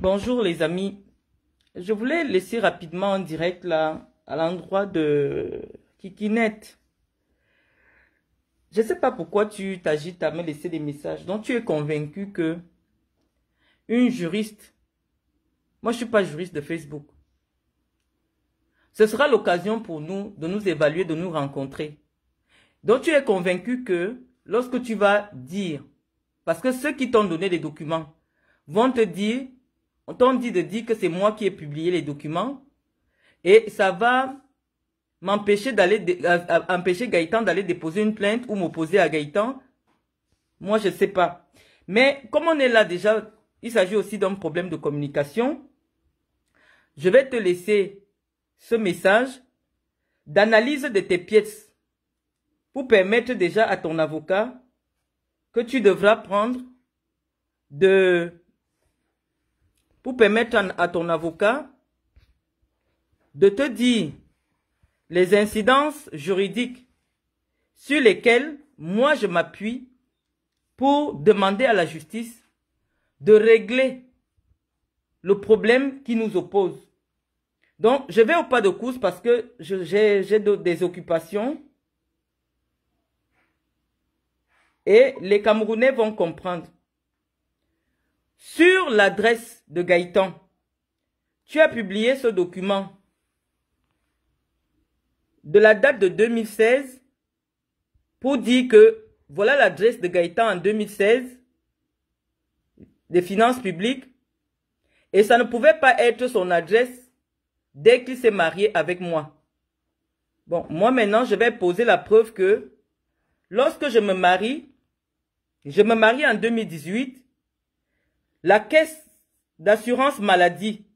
Bonjour les amis. Je voulais laisser rapidement en direct là, à l'endroit de Kikinette. Je ne sais pas pourquoi tu t'agites à me laisser des messages dont tu es convaincu que une juriste, moi je ne suis pas juriste de Facebook. Ce sera l'occasion pour nous de nous évaluer, de nous rencontrer. Donc tu es convaincu que lorsque tu vas dire, parce que ceux qui t'ont donné des documents vont te dire on t'en dit de dire que c'est moi qui ai publié les documents et ça va m'empêcher d'aller euh, euh, empêcher Gaëtan d'aller déposer une plainte ou m'opposer à Gaëtan. Moi, je ne sais pas. Mais comme on est là déjà, il s'agit aussi d'un problème de communication. Je vais te laisser ce message d'analyse de tes pièces pour permettre déjà à ton avocat que tu devras prendre de pour permettre à ton avocat de te dire les incidences juridiques sur lesquelles moi je m'appuie pour demander à la justice de régler le problème qui nous oppose. Donc, je vais au pas de course parce que j'ai des occupations. Et les Camerounais vont comprendre. Sur l'adresse de Gaëtan, tu as publié ce document de la date de 2016 pour dire que voilà l'adresse de Gaëtan en 2016 des finances publiques et ça ne pouvait pas être son adresse dès qu'il s'est marié avec moi. Bon, moi maintenant, je vais poser la preuve que lorsque je me marie, je me marie en 2018 la caisse d'assurance maladie,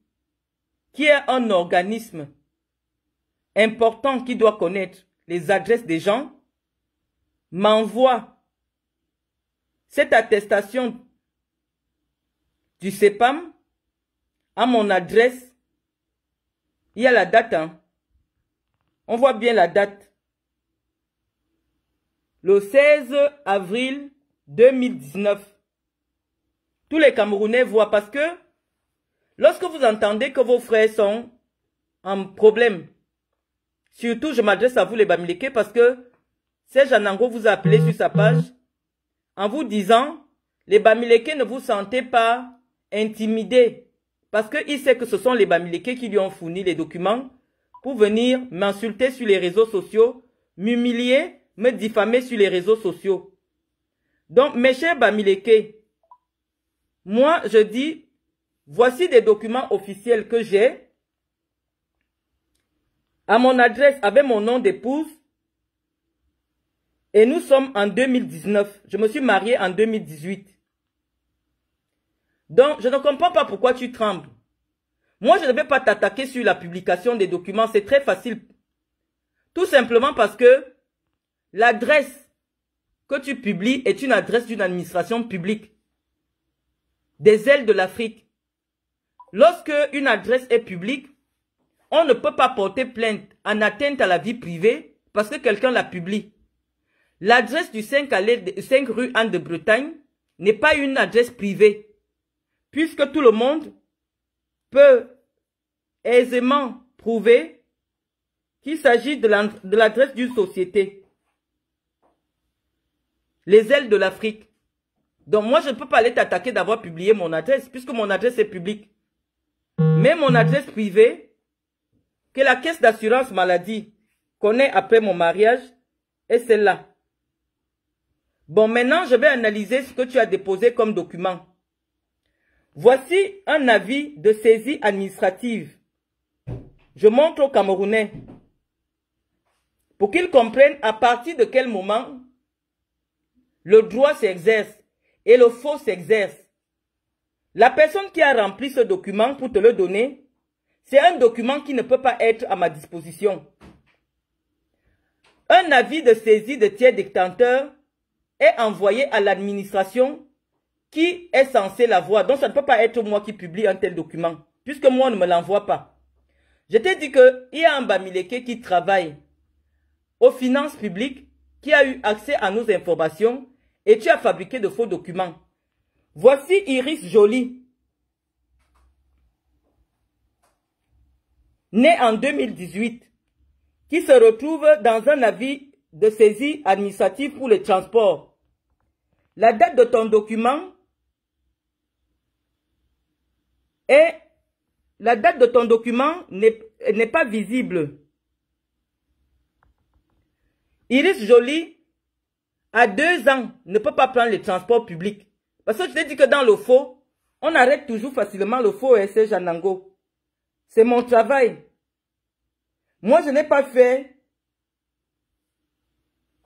qui est un organisme important qui doit connaître les adresses des gens, m'envoie cette attestation du CEPAM à mon adresse. Il y a la date. Hein? On voit bien la date. Le 16 avril 2019. Tous les Camerounais voient parce que lorsque vous entendez que vos frères sont en problème, surtout je m'adresse à vous les Bamileke parce que Serge Anango vous a appelé sur sa page en vous disant les Bamileke ne vous sentez pas intimidés parce qu'il sait que ce sont les Bamileke qui lui ont fourni les documents pour venir m'insulter sur les réseaux sociaux, m'humilier, me diffamer sur les réseaux sociaux. Donc mes chers Bamileke, moi, je dis, voici des documents officiels que j'ai à mon adresse avec mon nom d'épouse. Et nous sommes en 2019. Je me suis mariée en 2018. Donc, je ne comprends pas pourquoi tu trembles. Moi, je ne vais pas t'attaquer sur la publication des documents. C'est très facile. Tout simplement parce que l'adresse que tu publies est une adresse d'une administration publique des ailes de l'Afrique. Lorsque une adresse est publique, on ne peut pas porter plainte en atteinte à la vie privée parce que quelqu'un la publie. L'adresse du 5, 5 rue Anne de Bretagne n'est pas une adresse privée puisque tout le monde peut aisément prouver qu'il s'agit de l'adresse d'une société. Les ailes de l'Afrique. Donc moi, je ne peux pas aller t'attaquer d'avoir publié mon adresse, puisque mon adresse est publique. Mais mon adresse privée, que la caisse d'assurance maladie connaît après mon mariage, est celle-là. Bon, maintenant, je vais analyser ce que tu as déposé comme document. Voici un avis de saisie administrative. Je montre aux Camerounais pour qu'ils comprennent à partir de quel moment le droit s'exerce et le faux s'exerce. La personne qui a rempli ce document pour te le donner, c'est un document qui ne peut pas être à ma disposition. Un avis de saisie de tiers détenteur est envoyé à l'administration qui est censée l'avoir. Donc ça ne peut pas être moi qui publie un tel document, puisque moi on ne me l'envoie pas. Je t'ai dit qu'il y a un Bamileke qui travaille aux finances publiques, qui a eu accès à nos informations et tu as fabriqué de faux documents. Voici Iris Jolie. Née en 2018, qui se retrouve dans un avis de saisie administrative pour les transport. La date de ton document est la date de ton document n'est pas visible. Iris Jolie à deux ans ne peut pas prendre le transport public. Parce que je t'ai dit que dans le faux, on arrête toujours facilement le faux C'est Janango. C'est mon travail. Moi, je n'ai pas fait...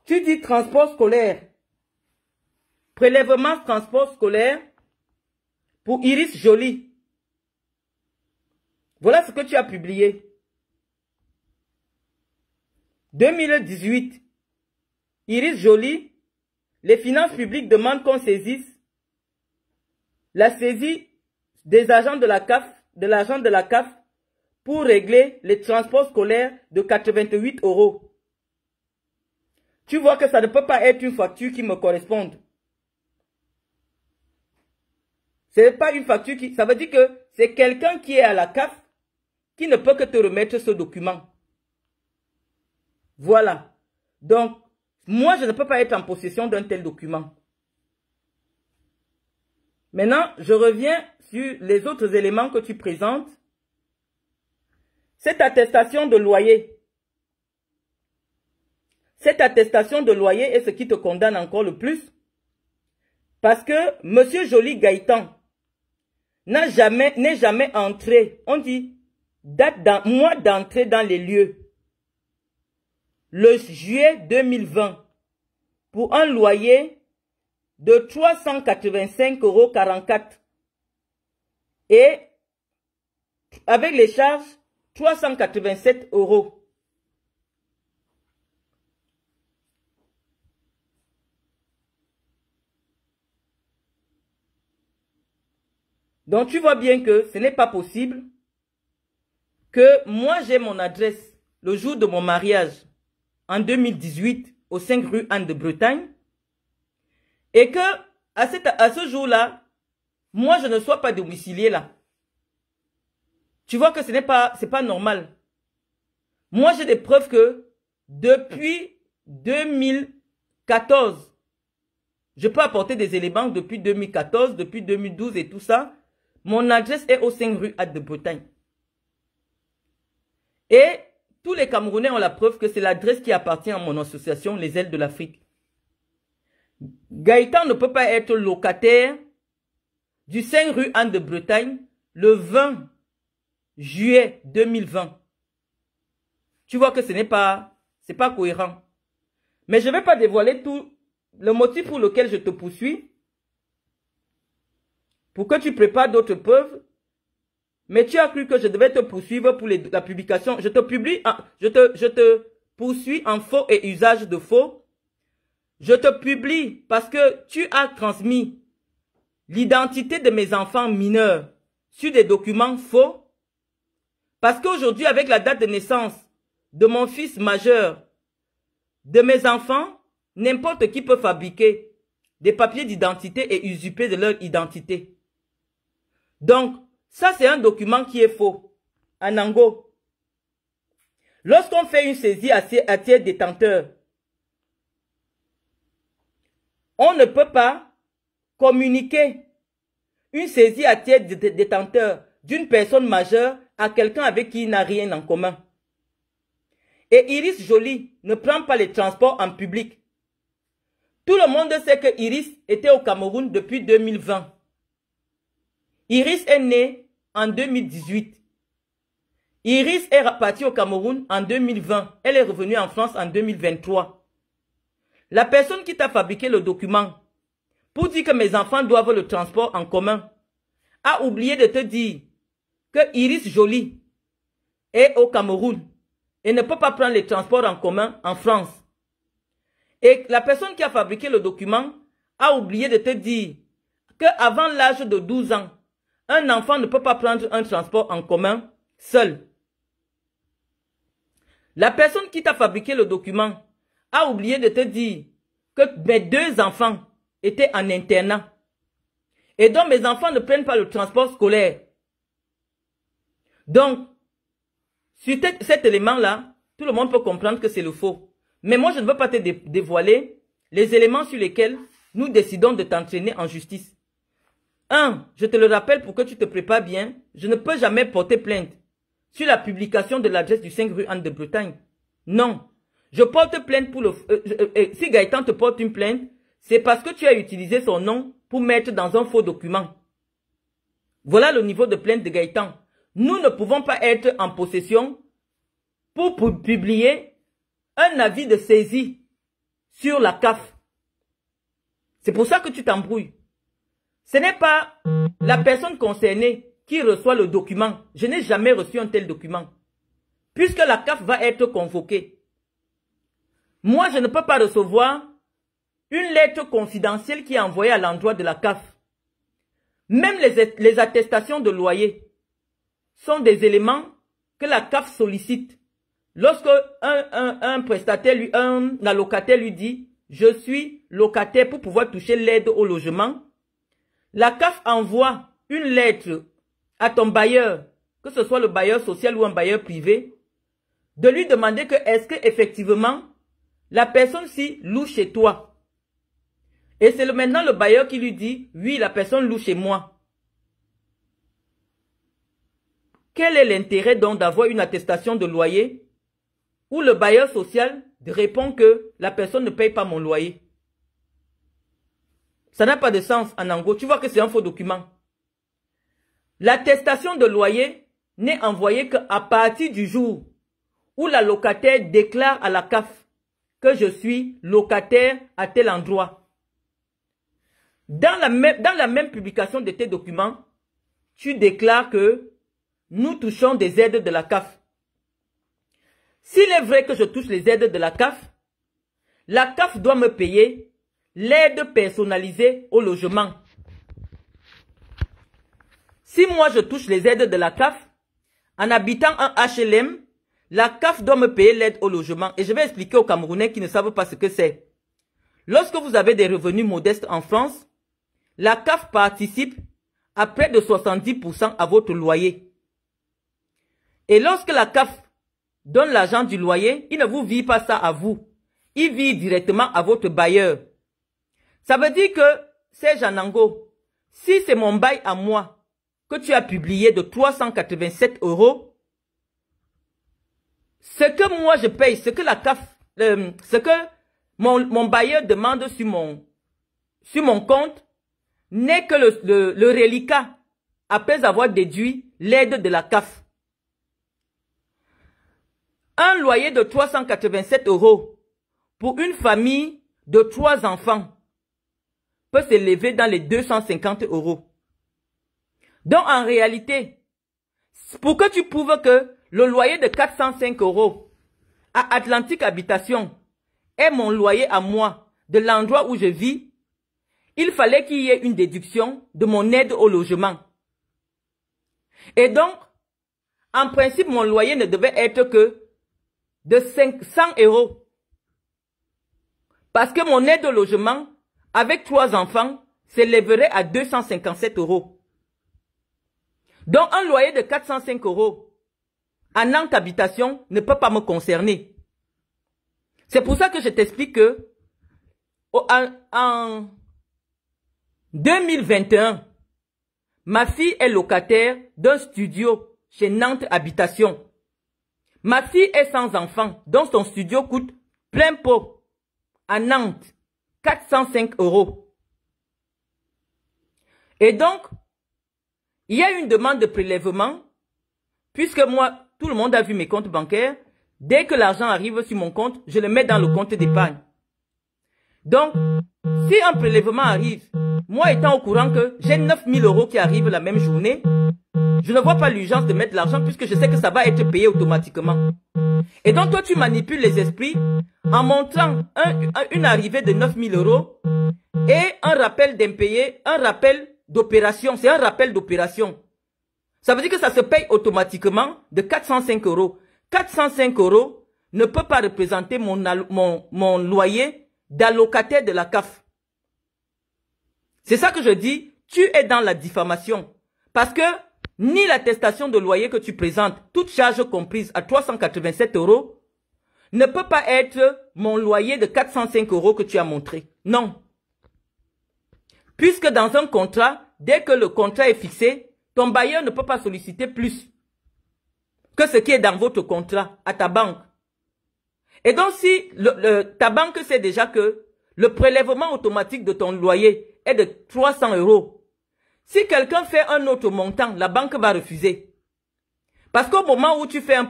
Tu dis transport scolaire. Prélèvement transport scolaire pour Iris Jolie. Voilà ce que tu as publié. 2018, Iris Jolie les finances publiques demandent qu'on saisisse la saisie des agents de la CAF, de l'agent de la CAF pour régler les transports scolaires de 88 euros. Tu vois que ça ne peut pas être une facture qui me corresponde. Ce n'est pas une facture qui... Ça veut dire que c'est quelqu'un qui est à la CAF qui ne peut que te remettre ce document. Voilà. Donc, moi, je ne peux pas être en possession d'un tel document. Maintenant, je reviens sur les autres éléments que tu présentes. Cette attestation de loyer. Cette attestation de loyer est ce qui te condamne encore le plus. Parce que M. Joly Gaëtan n'a jamais, n'est jamais entré, on dit, date mois d'entrée dans les lieux le juillet 2020 pour un loyer de 385,44 euros et avec les charges 387 euros. Donc tu vois bien que ce n'est pas possible que moi j'ai mon adresse le jour de mon mariage en 2018 au 5 rue Anne de Bretagne et que à, cette, à ce jour-là, moi je ne sois pas domicilié là. Tu vois que ce n'est pas, pas normal. Moi j'ai des preuves que depuis 2014, je peux apporter des éléments depuis 2014, depuis 2012 et tout ça. Mon adresse est au 5 rue Anne de Bretagne. Et tous les Camerounais ont la preuve que c'est l'adresse qui appartient à mon association, les ailes de l'Afrique. Gaëtan ne peut pas être locataire du 5 rue Anne de Bretagne le 20 juillet 2020. Tu vois que ce n'est pas, c'est pas cohérent. Mais je ne vais pas dévoiler tout le motif pour lequel je te poursuis. Pour que tu prépares d'autres preuves mais tu as cru que je devais te poursuivre pour la publication. Je te publie, je te, je te poursuis en faux et usage de faux. Je te publie parce que tu as transmis l'identité de mes enfants mineurs sur des documents faux. Parce qu'aujourd'hui, avec la date de naissance de mon fils majeur, de mes enfants, n'importe qui peut fabriquer des papiers d'identité et usurper de leur identité. Donc, ça, c'est un document qui est faux. Anango. Lorsqu'on fait une saisie à, à tiers détenteur, on ne peut pas communiquer une saisie à tiers détenteur d'une personne majeure à quelqu'un avec qui il n'a rien en commun. Et Iris Jolie ne prend pas les transports en public. Tout le monde sait que Iris était au Cameroun depuis 2020. Iris est née en 2018. Iris est repartie au Cameroun en 2020. Elle est revenue en France en 2023. La personne qui t'a fabriqué le document pour dire que mes enfants doivent le transport en commun a oublié de te dire que Iris Jolie est au Cameroun et ne peut pas prendre les transports en commun en France. Et la personne qui a fabriqué le document a oublié de te dire que avant l'âge de 12 ans, un enfant ne peut pas prendre un transport en commun seul. La personne qui t'a fabriqué le document a oublié de te dire que mes deux enfants étaient en internat. Et donc mes enfants ne prennent pas le transport scolaire. Donc, sur cet élément-là, tout le monde peut comprendre que c'est le faux. Mais moi, je ne veux pas te dévoiler les éléments sur lesquels nous décidons de t'entraîner en justice. Un, je te le rappelle pour que tu te prépares bien, je ne peux jamais porter plainte sur la publication de l'adresse du 5 rue Anne de Bretagne. Non. Je porte plainte pour le... Euh, euh, euh, si Gaëtan te porte une plainte, c'est parce que tu as utilisé son nom pour mettre dans un faux document. Voilà le niveau de plainte de Gaëtan. Nous ne pouvons pas être en possession pour publier un avis de saisie sur la CAF. C'est pour ça que tu t'embrouilles. Ce n'est pas la personne concernée qui reçoit le document. Je n'ai jamais reçu un tel document. Puisque la CAF va être convoquée. Moi, je ne peux pas recevoir une lettre confidentielle qui est envoyée à l'endroit de la CAF. Même les, attestations de loyer sont des éléments que la CAF sollicite. Lorsque un, un, un prestataire, lui, un locataire lui dit, je suis locataire pour pouvoir toucher l'aide au logement, la CAF envoie une lettre à ton bailleur, que ce soit le bailleur social ou un bailleur privé, de lui demander que est-ce que effectivement la personne-ci loue chez toi. Et c'est maintenant le bailleur qui lui dit, oui, la personne loue chez moi. Quel est l'intérêt donc d'avoir une attestation de loyer où le bailleur social répond que la personne ne paye pas mon loyer ça n'a pas de sens en Ango. Tu vois que c'est un faux document. L'attestation de loyer n'est envoyée qu'à partir du jour où la locataire déclare à la CAF que je suis locataire à tel endroit. Dans la même, dans la même publication de tes documents, tu déclares que nous touchons des aides de la CAF. S'il est vrai que je touche les aides de la CAF, la CAF doit me payer l'aide personnalisée au logement. Si moi je touche les aides de la CAF, en habitant en HLM, la CAF doit me payer l'aide au logement. Et je vais expliquer aux Camerounais qui ne savent pas ce que c'est. Lorsque vous avez des revenus modestes en France, la CAF participe à près de 70% à votre loyer. Et lorsque la CAF donne l'argent du loyer, il ne vous vit pas ça à vous. Il vit directement à votre bailleur. Ça veut dire que, Serge Anango, si c'est mon bail à moi que tu as publié de 387 euros, ce que moi je paye, ce que la CAF, euh, ce que mon, mon, bailleur demande sur mon, sur mon compte, n'est que le, le reliquat après avoir déduit l'aide de la CAF. Un loyer de 387 euros pour une famille de trois enfants peut s'élever dans les 250 euros. Donc en réalité, pour que tu prouves que le loyer de 405 euros à Atlantique Habitation est mon loyer à moi de l'endroit où je vis, il fallait qu'il y ait une déduction de mon aide au logement. Et donc, en principe, mon loyer ne devait être que de 500 euros. Parce que mon aide au logement avec trois enfants s'élèverait à 257 euros, Donc, un loyer de 405 euros à Nantes habitation ne peut pas me concerner. C'est pour ça que je t'explique que en, en 2021, ma fille est locataire d'un studio chez Nantes Habitation. Ma fille est sans enfant, donc son studio coûte plein pot à Nantes. 405 euros. Et donc, il y a une demande de prélèvement, puisque moi, tout le monde a vu mes comptes bancaires. Dès que l'argent arrive sur mon compte, je le mets dans le compte d'épargne. Donc, si un prélèvement arrive, moi étant au courant que j'ai 9000 euros qui arrivent la même journée, je ne vois pas l'urgence de mettre l'argent puisque je sais que ça va être payé automatiquement. Et donc toi, tu manipules les esprits en montrant une arrivée de 9000 euros et un rappel d'impayé, un rappel d'opération. C'est un rappel d'opération. Ça veut dire que ça se paye automatiquement de 405 euros. 405 euros ne peut pas représenter mon, mon, mon loyer d'allocataire de la CAF. C'est ça que je dis, tu es dans la diffamation. Parce que ni l'attestation de loyer que tu présentes, toute charge comprise à 387 euros, ne peut pas être mon loyer de 405 euros que tu as montré. Non. Puisque dans un contrat, dès que le contrat est fixé, ton bailleur ne peut pas solliciter plus que ce qui est dans votre contrat à ta banque. Et donc si le, ta banque sait déjà que le prélèvement automatique de ton loyer est de 300 euros, si quelqu'un fait un autre montant, la banque va refuser. Parce qu'au moment où tu, fais un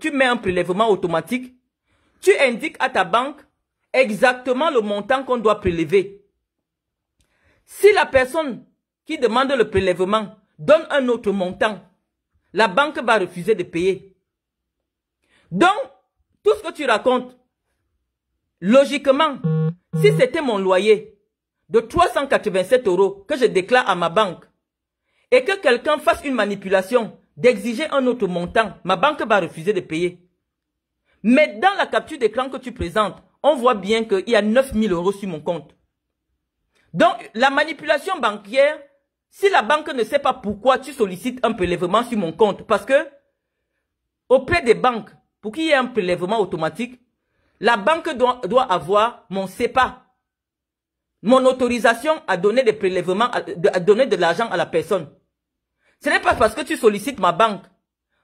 tu mets un prélèvement automatique, tu indiques à ta banque exactement le montant qu'on doit prélever. Si la personne qui demande le prélèvement donne un autre montant, la banque va refuser de payer. Donc, tout ce que tu racontes, logiquement, si c'était mon loyer, de 387 euros que je déclare à ma banque et que quelqu'un fasse une manipulation d'exiger un autre montant, ma banque va refuser de payer. Mais dans la capture d'écran que tu présentes, on voit bien qu'il y a 9000 euros sur mon compte. Donc, la manipulation bancaire, si la banque ne sait pas pourquoi tu sollicites un prélèvement sur mon compte, parce que auprès des banques, pour qu'il y ait un prélèvement automatique, la banque doit, doit avoir mon CEPA, mon autorisation à donner des prélèvements, à, donner de l'argent à la personne. Ce n'est pas parce que tu sollicites ma banque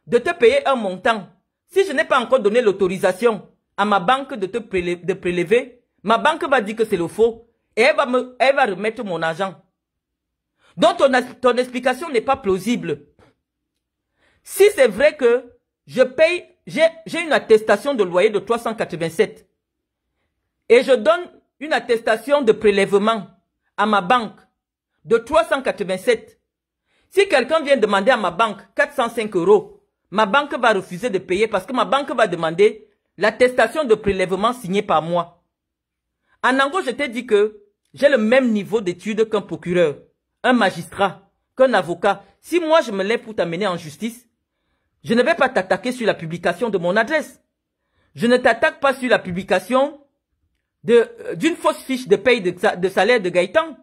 de te payer un montant. Si je n'ai pas encore donné l'autorisation à ma banque de te prélever, de prélever, ma banque va dire que c'est le faux et elle va, me, elle va remettre mon argent. Donc ton, ton explication n'est pas plausible. Si c'est vrai que je paye, j'ai une attestation de loyer de 387 et je donne une attestation de prélèvement à ma banque de 387. Si quelqu'un vient demander à ma banque 405 euros, ma banque va refuser de payer parce que ma banque va demander l'attestation de prélèvement signée par moi. En anglais, je t'ai dit que j'ai le même niveau d'études qu'un procureur, un magistrat, qu'un avocat. Si moi je me lève pour t'amener en justice, je ne vais pas t'attaquer sur la publication de mon adresse. Je ne t'attaque pas sur la publication d'une fausse fiche de paye de, salaire de Gaëtan,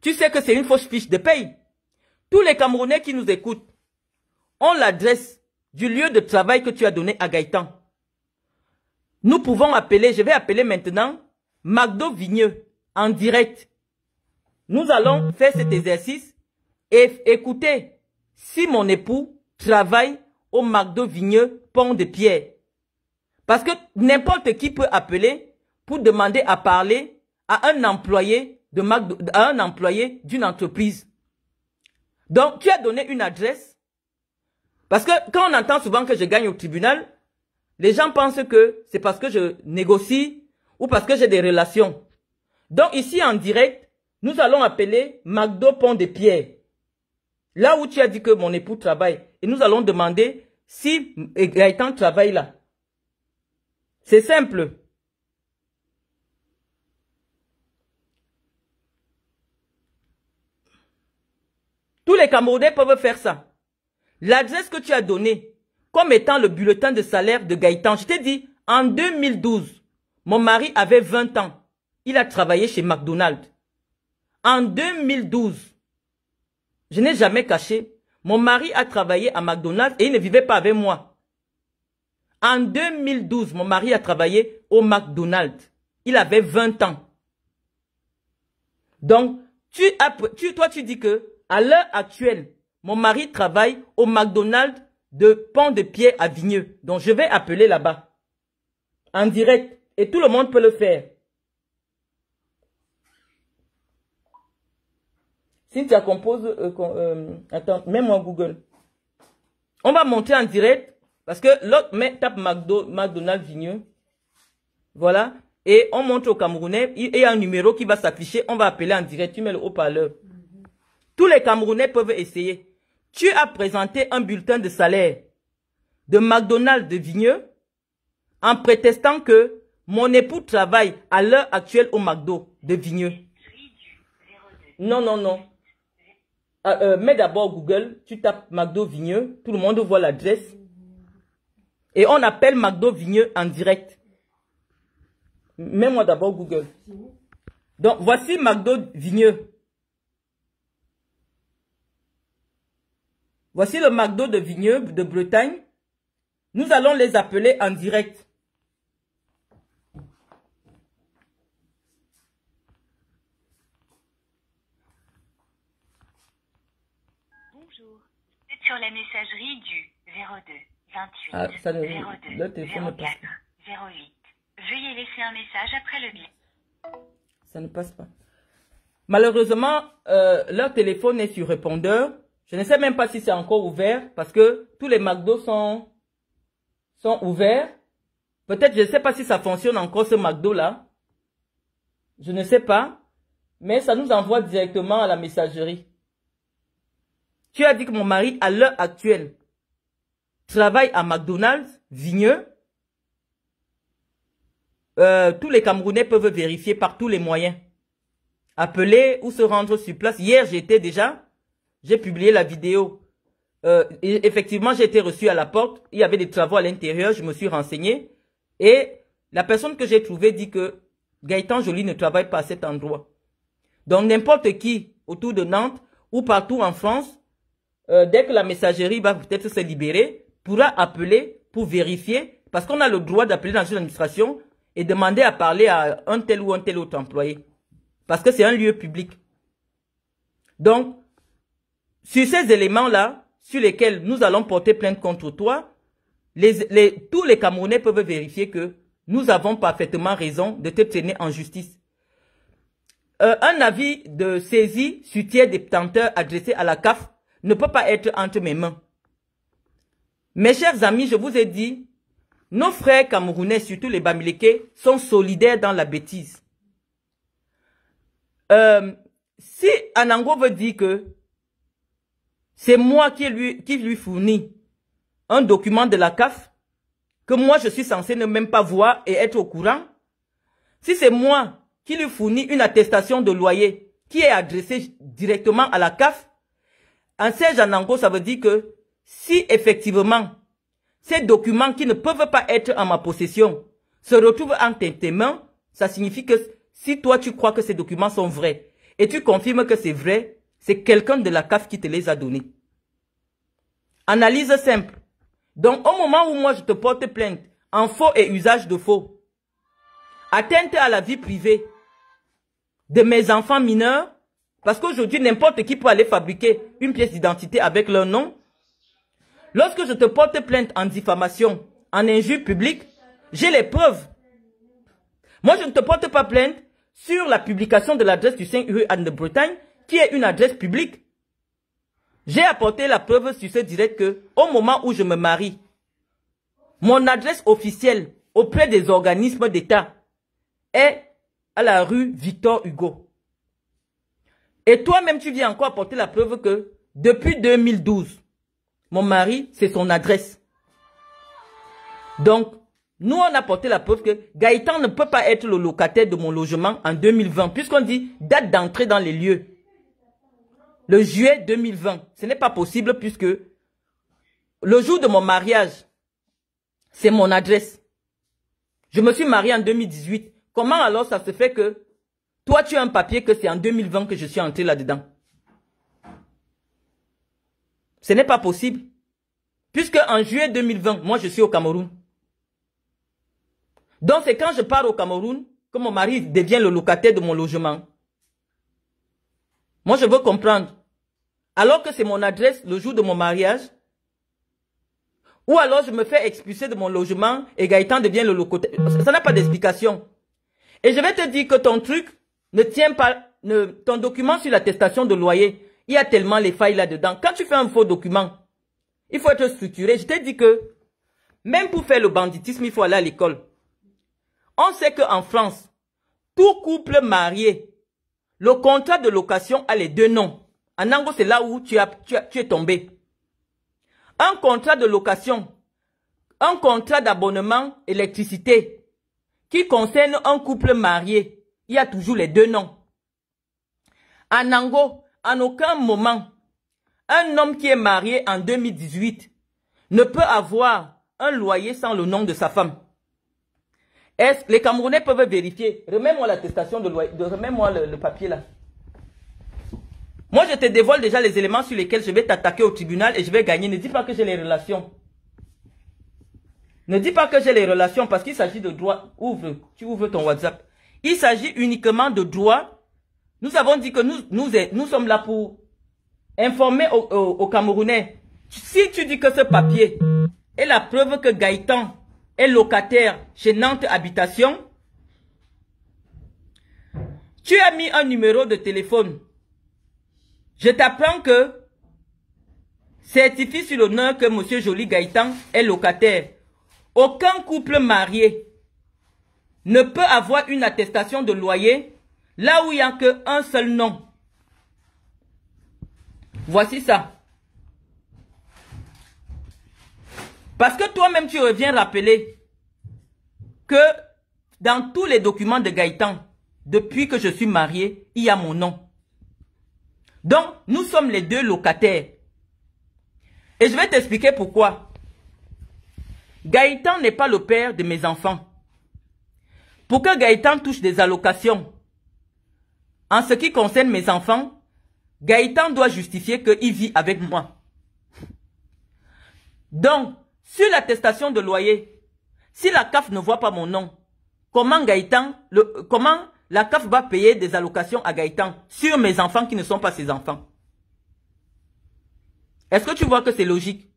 tu sais que c'est une fausse fiche de paye. Tous les Camerounais qui nous écoutent ont l'adresse du lieu de travail que tu as donné à Gaëtan. Nous pouvons appeler, je vais appeler maintenant McDo Vigneux en direct. Nous allons faire cet exercice et écouter si mon époux travaille au McDo Vigneux Pont de Pierre. Parce que n'importe qui peut appeler pour demander à parler à un employé de à un employé d'une entreprise. Donc, tu as donné une adresse. Parce que quand on entend souvent que je gagne au tribunal, les gens pensent que c'est parce que je négocie ou parce que j'ai des relations. Donc ici en direct, nous allons appeler McDo Pont de Pierre. Là où tu as dit que mon époux travaille. Et nous allons demander si Gaëtan travaille là. C'est simple. Tous les Camerounais peuvent faire ça. L'adresse que tu as donnée, comme étant le bulletin de salaire de Gaëtan, je t'ai dit, en 2012, mon mari avait 20 ans. Il a travaillé chez McDonald's. En 2012, je n'ai jamais caché, mon mari a travaillé à McDonald's et il ne vivait pas avec moi. En 2012, mon mari a travaillé au McDonald's. Il avait 20 ans. Donc, tu, tu toi, tu dis que à l'heure actuelle, mon mari travaille au McDonald's de Pont de Pied à Vigneux. Donc, je vais appeler là-bas. En direct. Et tout le monde peut le faire. Si tu as compose, euh, euh, attends, mets-moi Google. On va monter en direct parce que l'autre tape McDonald's Vigneux. Voilà. Et on monte au Camerounais. Il y a un numéro qui va s'afficher. On va appeler en direct. Tu mets le haut-parleur. Tous les Camerounais peuvent essayer. Tu as présenté un bulletin de salaire de McDonald's de Vigneux en prétestant que mon époux travaille à l'heure actuelle au McDo de Vigneux. Non, non, non. Ah, euh, mets d'abord Google, tu tapes McDo Vigneux, tout le monde voit l'adresse. Et on appelle McDo Vigneux en direct. Mets-moi d'abord Google. Donc, voici McDo Vigneux. Voici le McDo de Vigneux de Bretagne. Nous allons les appeler en direct. Bonjour, c'est sur la messagerie du 02 28 ah, ça 02 le téléphone 04 08. Veuillez laisser un message après le bip. Ça ne passe pas. Malheureusement, euh, leur téléphone est sur répondeur. Je ne sais même pas si c'est encore ouvert parce que tous les McDo sont, sont ouverts. Peut-être, je ne sais pas si ça fonctionne encore ce McDo-là. Je ne sais pas. Mais ça nous envoie directement à la messagerie. Tu as dit que mon mari, à l'heure actuelle, travaille à McDonald's, Vigneux. Euh, tous les Camerounais peuvent vérifier par tous les moyens. Appeler ou se rendre sur place. Hier, j'étais déjà j'ai publié la vidéo. Euh, effectivement, j'ai été reçu à la porte. Il y avait des travaux à l'intérieur. Je me suis renseigné. Et la personne que j'ai trouvée dit que Gaëtan Joly ne travaille pas à cet endroit. Donc n'importe qui autour de Nantes ou partout en France, euh, dès que la messagerie va peut-être se libérer, pourra appeler pour vérifier, parce qu'on a le droit d'appeler dans une administration et demander à parler à un tel ou un tel autre employé. Parce que c'est un lieu public. Donc, sur ces éléments-là, sur lesquels nous allons porter plainte contre toi, les, tous les Camerounais peuvent vérifier que nous avons parfaitement raison de te traîner en justice. Euh, un avis de saisie sur tiers des tenteurs adressé à la CAF ne peut pas être entre mes mains. Mes chers amis, je vous ai dit, nos frères camerounais, surtout les Bamileke, sont solidaires dans la bêtise. Euh, si Anango veut dire que c'est moi qui lui, qui lui fournis un document de la CAF que moi je suis censé ne même pas voir et être au courant. Si c'est moi qui lui fournis une attestation de loyer qui est adressée directement à la CAF, en Serge Anango, ça veut dire que si effectivement ces documents qui ne peuvent pas être en ma possession se retrouvent en tes mains, ça signifie que si toi tu crois que ces documents sont vrais et tu confirmes que c'est vrai, c'est quelqu'un de la CAF qui te les a donnés. Analyse simple. Donc, au moment où moi je te porte plainte, en faux et usage de faux, atteinte à la vie privée de mes enfants mineurs, parce qu'aujourd'hui, n'importe qui peut aller fabriquer une pièce d'identité avec leur nom. Lorsque je te porte plainte en diffamation, en injure publique, j'ai les preuves. Moi, je ne te porte pas plainte sur la publication de l'adresse du Saint-Huré Anne de Bretagne, qui est une adresse publique. J'ai apporté la preuve sur ce direct que, au moment où je me marie, mon adresse officielle auprès des organismes d'État est à la rue Victor Hugo. Et toi-même, tu viens encore apporter la preuve que, depuis 2012, mon mari, c'est son adresse. Donc, nous, on a apporté la preuve que Gaëtan ne peut pas être le locataire de mon logement en 2020, puisqu'on dit date d'entrée dans les lieux le juillet 2020. Ce n'est pas possible puisque le jour de mon mariage, c'est mon adresse. Je me suis marié en 2018. Comment alors ça se fait que toi tu as un papier que c'est en 2020 que je suis entrée là-dedans Ce n'est pas possible. Puisque en juillet 2020, moi je suis au Cameroun. Donc c'est quand je pars au Cameroun que mon mari devient le locataire de mon logement. Moi je veux comprendre alors que c'est mon adresse le jour de mon mariage Ou alors je me fais expulser de mon logement et Gaëtan devient le locataire Ça n'a pas d'explication. Et je vais te dire que ton truc ne tient pas, ton document sur l'attestation de loyer, il y a tellement les failles là-dedans. Quand tu fais un faux document, il faut être structuré. Je t'ai dit que même pour faire le banditisme, il faut aller à l'école. On sait qu'en France, tout couple marié, le contrat de location a les deux noms. Anango, c'est là où tu, as, tu, es tombé. Un contrat de location, un contrat d'abonnement électricité qui concerne un couple marié, il y a toujours les deux noms. Anango, en aucun moment, un homme qui est marié en 2018 ne peut avoir un loyer sans le nom de sa femme. Est-ce que les Camerounais peuvent vérifier Remets-moi l'attestation de loyer, remets-moi le papier là. Moi, je te dévoile déjà les éléments sur lesquels je vais t'attaquer au tribunal et je vais gagner. Ne dis pas que j'ai les relations. Ne dis pas que j'ai les relations parce qu'il s'agit de droits. Ouvre, tu ouvres ton WhatsApp. Il s'agit uniquement de droits. Nous avons dit que nous, nous, nous sommes là pour informer aux, aux Camerounais. Si tu dis que ce papier est la preuve que Gaëtan est locataire chez Nantes Habitation, tu as mis un numéro de téléphone je t'apprends que certifie sur l'honneur que M. Joly Gaëtan est locataire. Aucun couple marié ne peut avoir une attestation de loyer là où il n'y a qu'un seul nom. Voici ça. Parce que toi-même, tu reviens rappeler que dans tous les documents de Gaëtan, depuis que je suis marié, il y a mon nom. Donc, nous sommes les deux locataires. Et je vais t'expliquer pourquoi. Gaëtan n'est pas le père de mes enfants. Pour que Gaëtan touche des allocations, en ce qui concerne mes enfants, Gaëtan doit justifier qu'il vit avec moi. Donc, sur l'attestation de loyer, si la CAF ne voit pas mon nom, comment Gaëtan, le, comment la CAF va payer des allocations à Gaëtan sur mes enfants qui ne sont pas ses enfants. Est-ce que tu vois que c'est logique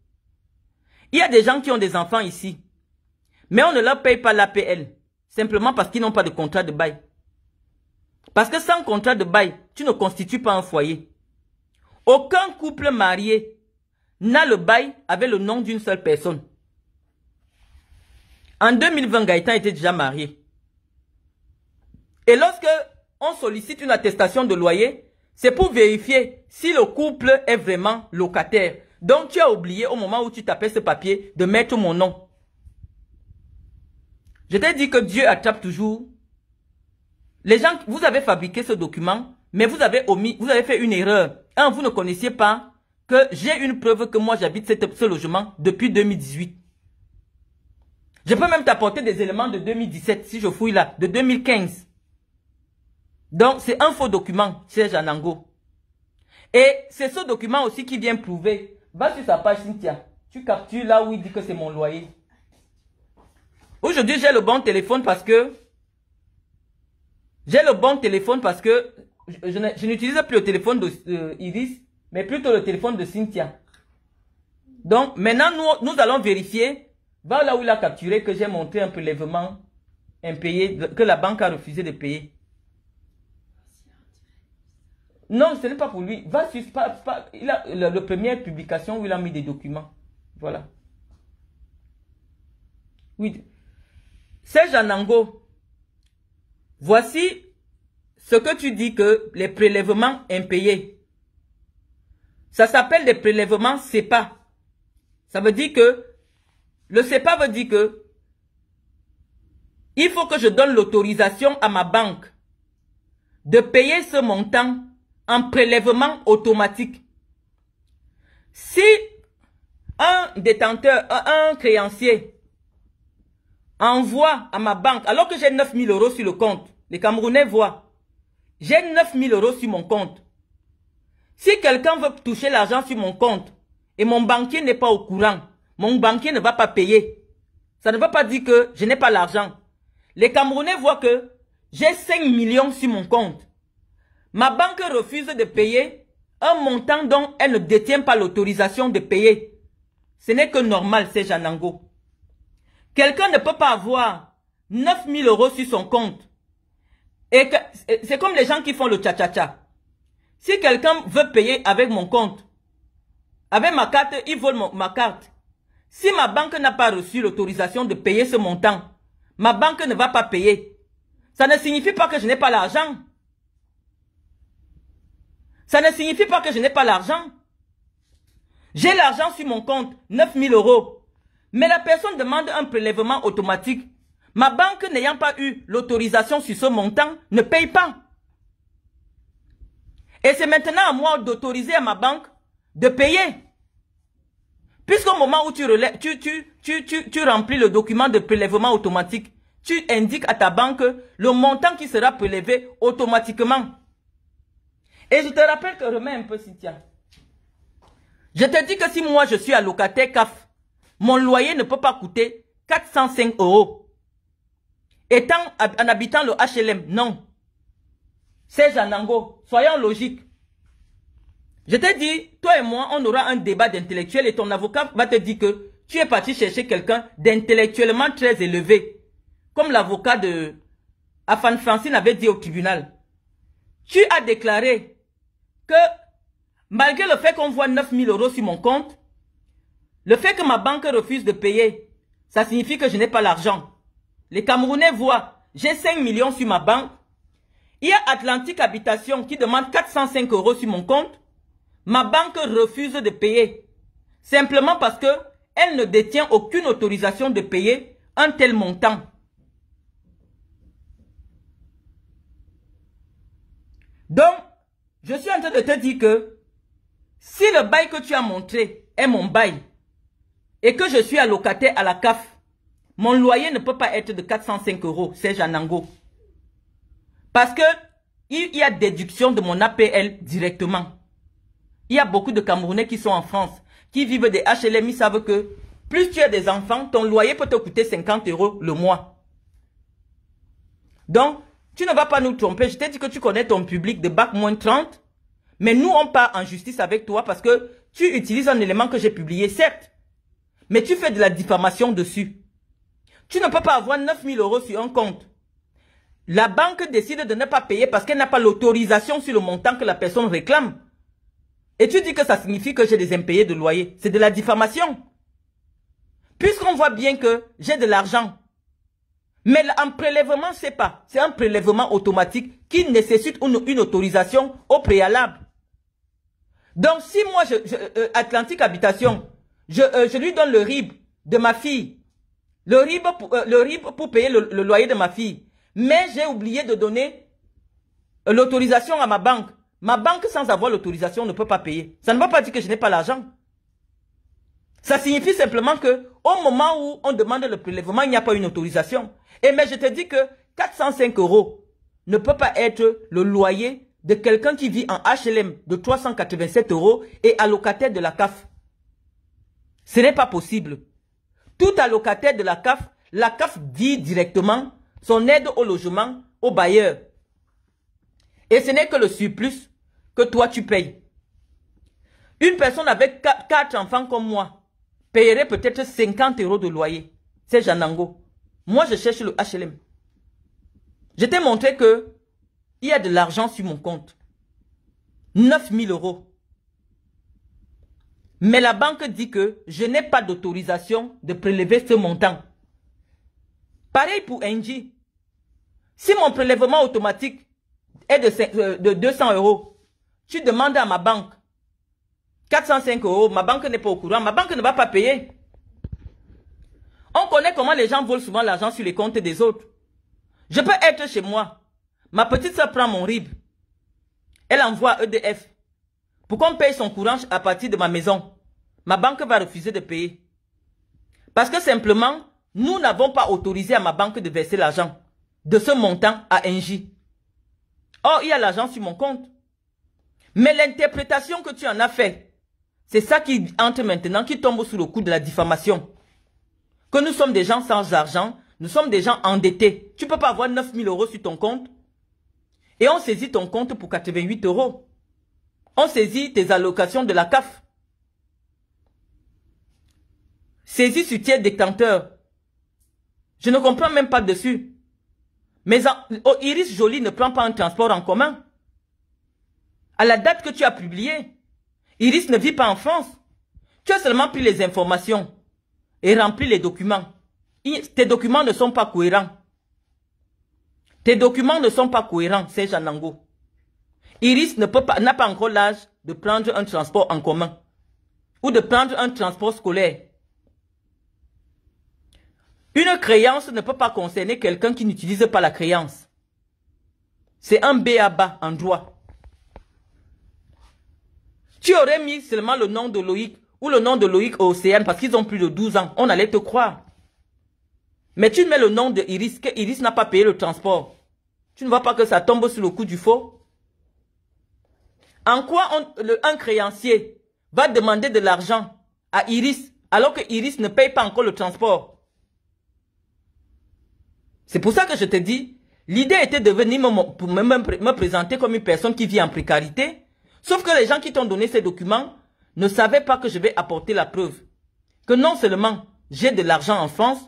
Il y a des gens qui ont des enfants ici, mais on ne leur paye pas l'APL, simplement parce qu'ils n'ont pas de contrat de bail. Parce que sans contrat de bail, tu ne constitues pas un foyer. Aucun couple marié n'a le bail avec le nom d'une seule personne. En 2020, Gaëtan était déjà marié. Et lorsque on sollicite une attestation de loyer, c'est pour vérifier si le couple est vraiment locataire. Donc tu as oublié au moment où tu tapais ce papier de mettre mon nom. Je t'ai dit que Dieu attrape toujours. Les gens, vous avez fabriqué ce document, mais vous avez omis, vous avez fait une erreur. Un, vous ne connaissiez pas que j'ai une preuve que moi j'habite ce logement depuis 2018. Je peux même t'apporter des éléments de 2017 si je fouille là, de 2015. Donc, c'est un faux document, chez Janango. Et c'est ce document aussi qui vient prouver. Va sur sa page, Cynthia. Tu captures là où il dit que c'est mon loyer. Aujourd'hui, j'ai le bon téléphone parce que... J'ai le bon téléphone parce que je, n'utilise plus le téléphone d'Iris, mais plutôt le téléphone de Cynthia. Donc, maintenant, nous, nous allons vérifier. Va là où il a capturé que j'ai montré un prélèvement impayé, que la banque a refusé de payer. Non, ce n'est pas pour lui. Va sur il la, première publication où il a mis des documents. Voilà. Oui. Serge Anango, voici ce que tu dis que les prélèvements impayés. Ça s'appelle des prélèvements CEPA. Ça veut dire que, le CEPA veut dire que, il faut que je donne l'autorisation à ma banque de payer ce montant un prélèvement automatique. Si un détenteur, un, créancier envoie à ma banque, alors que j'ai 9000 000 euros sur le compte, les Camerounais voient, j'ai 9000 000 euros sur mon compte. Si quelqu'un veut toucher l'argent sur mon compte et mon banquier n'est pas au courant, mon banquier ne va pas payer. Ça ne veut pas dire que je n'ai pas l'argent. Les Camerounais voient que j'ai 5 millions sur mon compte. Ma banque refuse de payer un montant dont elle ne détient pas l'autorisation de payer. Ce n'est que normal, c'est Janango. Quelqu'un ne peut pas avoir 9000 euros sur son compte. Et c'est comme les gens qui font le tcha-tcha-tcha. Si quelqu'un veut payer avec mon compte, avec ma carte, il vole ma carte. Si ma banque n'a pas reçu l'autorisation de payer ce montant, ma banque ne va pas payer. Ça ne signifie pas que je n'ai pas l'argent. Ça ne signifie pas que je n'ai pas l'argent. J'ai l'argent sur mon compte, 9000 euros. Mais la personne demande un prélèvement automatique. Ma banque n'ayant pas eu l'autorisation sur ce montant, ne paye pas. Et c'est maintenant à moi d'autoriser à ma banque de payer. Puisqu'au moment où tu, tu, remplis le document de prélèvement automatique, tu indiques à ta banque le montant qui sera prélevé automatiquement. Et je te rappelle que remets un peu, Cynthia. Je te dis que si moi je suis allocataire CAF, mon loyer ne peut pas coûter 405 euros. Étant en habitant le HLM, non. C'est Janango. Soyons logiques. Je te dis, toi et moi, on aura un débat d'intellectuel et ton avocat va te dire que tu es parti chercher quelqu'un d'intellectuellement très élevé. Comme l'avocat de Afan Francine avait dit au tribunal. Tu as déclaré malgré le fait qu'on voit 9000 euros sur mon compte, le fait que ma banque refuse de payer, ça signifie que je n'ai pas l'argent. Les Camerounais voient, j'ai 5 millions sur ma banque. Il y a Atlantique Habitation qui demande 405 euros sur mon compte. Ma banque refuse de payer. Simplement parce que elle ne détient aucune autorisation de payer un tel montant. Donc, je suis en train de te dire que si le bail que tu as montré est mon bail et que je suis allocaté à la CAF, mon loyer ne peut pas être de 405 euros, c'est Janango. Parce que il y a déduction de mon APL directement. Il y a beaucoup de Camerounais qui sont en France, qui vivent des ils savent que plus tu as des enfants, ton loyer peut te coûter 50 euros le mois. Donc, tu ne vas pas nous tromper. Je t'ai dit que tu connais ton public de bac moins 30. Mais nous, on part en justice avec toi parce que tu utilises un élément que j'ai publié, certes. Mais tu fais de la diffamation dessus. Tu ne peux pas avoir 9000 euros sur un compte. La banque décide de ne pas payer parce qu'elle n'a pas l'autorisation sur le montant que la personne réclame. Et tu dis que ça signifie que j'ai des impayés de loyer. C'est de la diffamation. Puisqu'on voit bien que j'ai de l'argent, mais un prélèvement, c'est pas. C'est un prélèvement automatique qui nécessite une, autorisation au préalable. Donc, si moi, je, euh, Atlantique Habitation, euh, je, lui donne le RIB de ma fille, le RIB pour, euh, pour payer le, loyer de ma fille, mais j'ai oublié de donner l'autorisation à ma banque. Ma banque, sans avoir l'autorisation, ne peut pas payer. Ça ne veut pas dire que je n'ai pas l'argent. Ça signifie simplement que au moment où on demande le prélèvement, il n'y a pas une autorisation. Et mais je te dis que 405 euros ne peut pas être le loyer de quelqu'un qui vit en HLM de 387 euros et allocataire de la CAF. Ce n'est pas possible. Tout allocataire de la CAF, la CAF dit directement son aide au logement au bailleur. Et ce n'est que le surplus que toi tu payes. Une personne avec quatre enfants comme moi, payerait peut-être 50 euros de loyer. C'est Janango. Moi, je cherche le HLM. Je t'ai montré que il y a de l'argent sur mon compte. 9000 euros. Mais la banque dit que je n'ai pas d'autorisation de prélever ce montant. Pareil pour Engie. Si mon prélèvement automatique est de, euh, de 200 euros, tu demandes à ma banque 405 euros, ma banque n'est pas au courant, ma banque ne va pas payer. On connaît comment les gens volent souvent l'argent sur les comptes des autres. Je peux être chez moi. Ma petite soeur prend mon RIB. Elle envoie EDF pour qu'on paye son courant à partir de ma maison. Ma banque va refuser de payer. Parce que simplement, nous n'avons pas autorisé à ma banque de verser l'argent de ce montant à NJ. Or, il y a l'argent sur mon compte. Mais l'interprétation que tu en as faite, c'est ça qui entre maintenant, qui tombe sous le coup de la diffamation. Que nous sommes des gens sans argent, nous sommes des gens endettés. Tu peux pas avoir 9000 euros sur ton compte et on saisit ton compte pour 88 euros. On saisit tes allocations de la CAF. Saisis sur tiers détenteur. Je ne comprends même pas dessus. Mais oh, Iris Jolie ne prend pas un transport en commun. À la date que tu as publiée, Iris ne vit pas en France. Tu as seulement pris les informations et rempli les documents. tes documents ne sont pas cohérents. Tes documents ne sont pas cohérents, c'est Nango. Iris n'a pas, pas encore l'âge de prendre un transport en commun ou de prendre un transport scolaire. Une créance ne peut pas concerner quelqu'un qui n'utilise pas la créance. C'est un bas en droit. Tu aurais mis seulement le nom de Loïc ou le nom de Loïc au Océane parce qu'ils ont plus de 12 ans. On allait te croire. Mais tu mets le nom de Iris, que Iris n'a pas payé le transport. Tu ne vois pas que ça tombe sur le coup du faux En quoi un créancier va demander de l'argent à Iris alors que Iris ne paye pas encore le transport C'est pour ça que je te dis, l'idée était de venir me présenter comme une personne qui vit en précarité Sauf que les gens qui t'ont donné ces documents ne savaient pas que je vais apporter la preuve. Que non seulement j'ai de l'argent en France,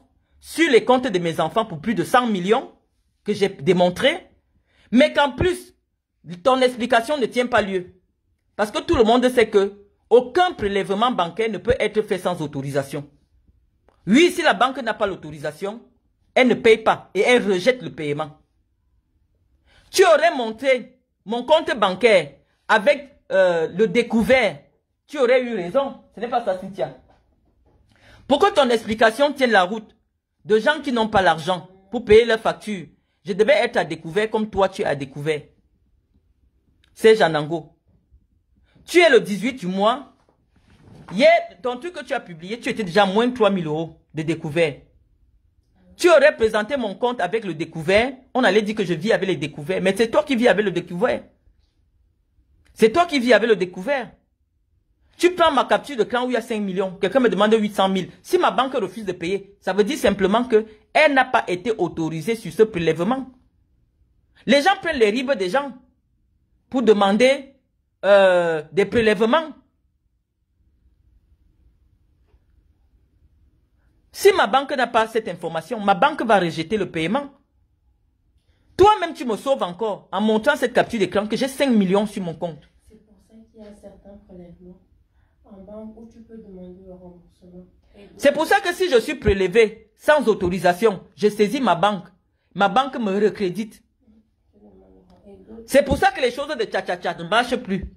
sur les comptes de mes enfants pour plus de 100 millions, que j'ai démontré, mais qu'en plus, ton explication ne tient pas lieu. Parce que tout le monde sait que aucun prélèvement bancaire ne peut être fait sans autorisation. Oui, si la banque n'a pas l'autorisation, elle ne paye pas et elle rejette le paiement. Tu aurais montré mon compte bancaire avec euh, le découvert, tu aurais eu raison. Ce n'est pas ça, Cynthia. Pour que ton explication tienne la route de gens qui n'ont pas l'argent pour payer leurs factures, je devais être à découvert comme toi tu as découvert. C'est Nango. Tu es le 18 du mois. Hier, ton truc que tu as publié, tu étais déjà moins de 3000 euros de découvert. Tu aurais présenté mon compte avec le découvert. On allait dire que je vis avec le découvert. Mais c'est toi qui vis avec le découvert. C'est toi qui vis avec le découvert. Tu prends ma capture de clan où il y a 5 millions, quelqu'un me demande 800 000. Si ma banque refuse de payer, ça veut dire simplement que elle n'a pas été autorisée sur ce prélèvement. Les gens prennent les ribes des gens pour demander euh, des prélèvements. Si ma banque n'a pas cette information, ma banque va rejeter le paiement. Toi-même, tu me sauves encore en montrant cette capture d'écran que j'ai 5 millions sur mon compte. C'est pour ça qu'il y a certains prélèvements en banque où tu peux demander le remboursement. C'est pour ça que si je suis prélevé sans autorisation, je saisis ma banque. Ma banque me recrédite. C'est pour ça que les choses de tcha-tcha-tcha ne marchent plus.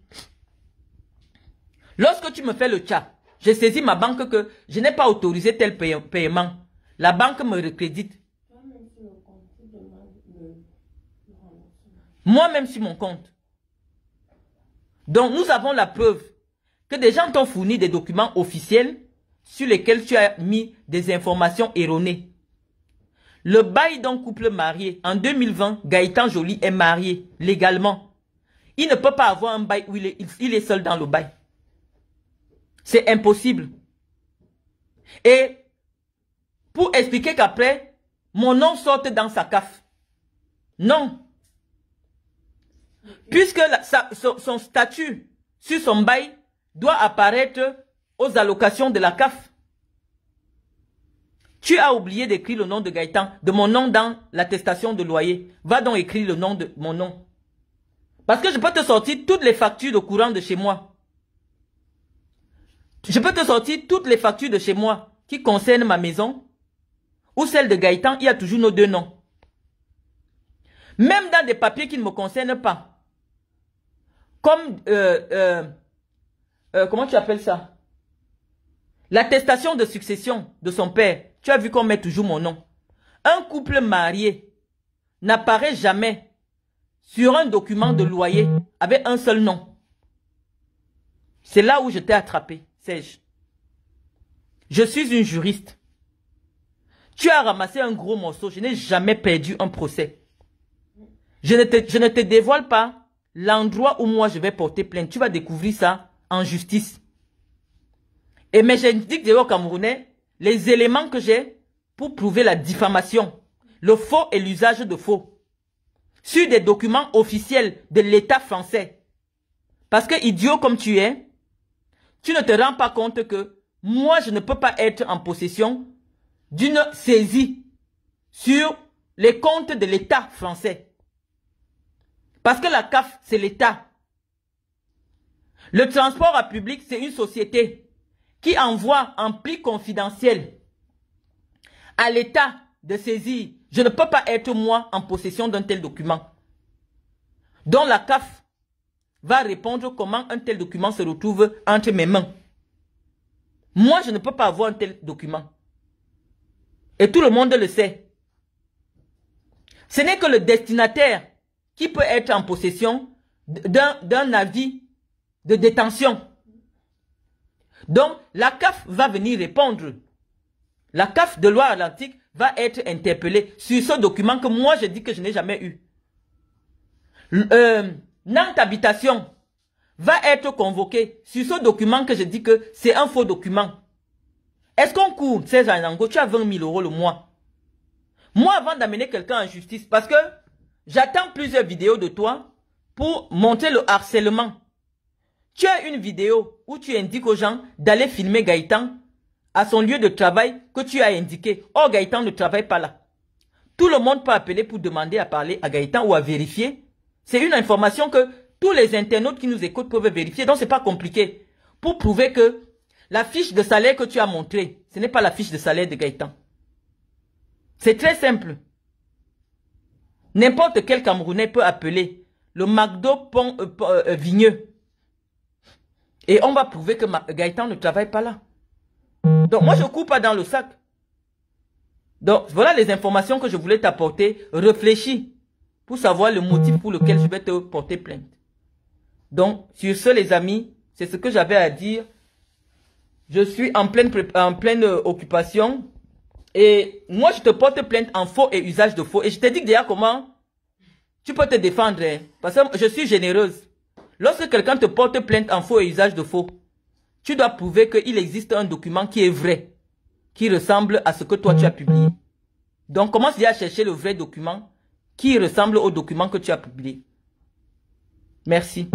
Lorsque tu me fais le tcha, je saisis ma banque que je n'ai pas autorisé tel paiement. La banque me recrédite. Moi-même sur mon compte. Donc, nous avons la preuve que des gens t'ont fourni des documents officiels sur lesquels tu as mis des informations erronées. Le bail d'un couple marié, en 2020, Gaëtan Joly est marié légalement. Il ne peut pas avoir un bail où il est, seul dans le bail. C'est impossible. Et pour expliquer qu'après, mon nom sorte dans sa CAF. Non. Puisque son, statut sur son bail doit apparaître aux allocations de la CAF. Tu as oublié d'écrire le nom de Gaëtan, de mon nom dans l'attestation de loyer. Va donc écrire le nom de mon nom. Parce que je peux te sortir toutes les factures de courant de chez moi. Je peux te sortir toutes les factures de chez moi qui concernent ma maison ou celle de Gaëtan. Il y a toujours nos deux noms. Même dans des papiers qui ne me concernent pas comme, euh, euh, euh, comment tu appelles ça L'attestation de succession de son père. Tu as vu qu'on met toujours mon nom. Un couple marié n'apparaît jamais sur un document de loyer avec un seul nom. C'est là où je t'ai attrapé, sais Je suis une juriste. Tu as ramassé un gros morceau. Je n'ai jamais perdu un procès. Je je ne te dévoile pas l'endroit où moi je vais porter plainte, tu vas découvrir ça en justice. Et mais j'indique d'ailleurs aux Camerounais les éléments que j'ai pour prouver la diffamation, le faux et l'usage de faux sur des documents officiels de l'État français. Parce que idiot comme tu es, tu ne te rends pas compte que moi, je ne peux pas être en possession d'une saisie sur les comptes de l'État français. Parce que la CAF, c'est l'État. Le transport à public, c'est une société qui envoie un pli confidentiel à l'État de saisir. Je ne peux pas être moi en possession d'un tel document. Donc la CAF va répondre comment un tel document se retrouve entre mes mains. Moi, je ne peux pas avoir un tel document. Et tout le monde le sait. Ce n'est que le destinataire qui peut être en possession d'un avis de détention. Donc, la CAF va venir répondre. La CAF de loi atlantique va être interpellée sur ce document que moi, je dis que je n'ai jamais eu. Euh, Nantes Habitation va être convoquée sur ce document que je dis que c'est un faux document. Est-ce qu'on court, ces Nango, tu as 20 000 euros le mois Moi, avant d'amener quelqu'un en justice, parce que J'attends plusieurs vidéos de toi pour montrer le harcèlement. Tu as une vidéo où tu indiques aux gens d'aller filmer Gaëtan à son lieu de travail que tu as indiqué. or Gaëtan ne travaille pas là. Tout le monde peut appeler pour demander à parler à Gaëtan ou à vérifier. C'est une information que tous les internautes qui nous écoutent peuvent vérifier. Donc, c'est pas compliqué. Pour prouver que la fiche de salaire que tu as montrée, ce n'est pas la fiche de salaire de Gaëtan. C'est très simple. N'importe quel Camerounais peut appeler le McDo Pont euh, euh, euh, Vigneux. Et on va prouver que Gaëtan ne travaille pas là. Donc moi, je ne cours pas dans le sac. Donc voilà les informations que je voulais t'apporter. Réfléchis pour savoir le motif pour lequel je vais te porter plainte. Donc sur ce, les amis, c'est ce que j'avais à dire. Je suis en pleine, en pleine occupation. Et moi, je te porte plainte en faux et usage de faux. Et je te dis déjà comment tu peux te défendre. Hein. Parce que je suis généreuse. Lorsque quelqu'un te porte plainte en faux et usage de faux, tu dois prouver qu'il existe un document qui est vrai, qui ressemble à ce que toi tu as publié. Donc commence déjà à chercher le vrai document qui ressemble au document que tu as publié. Merci.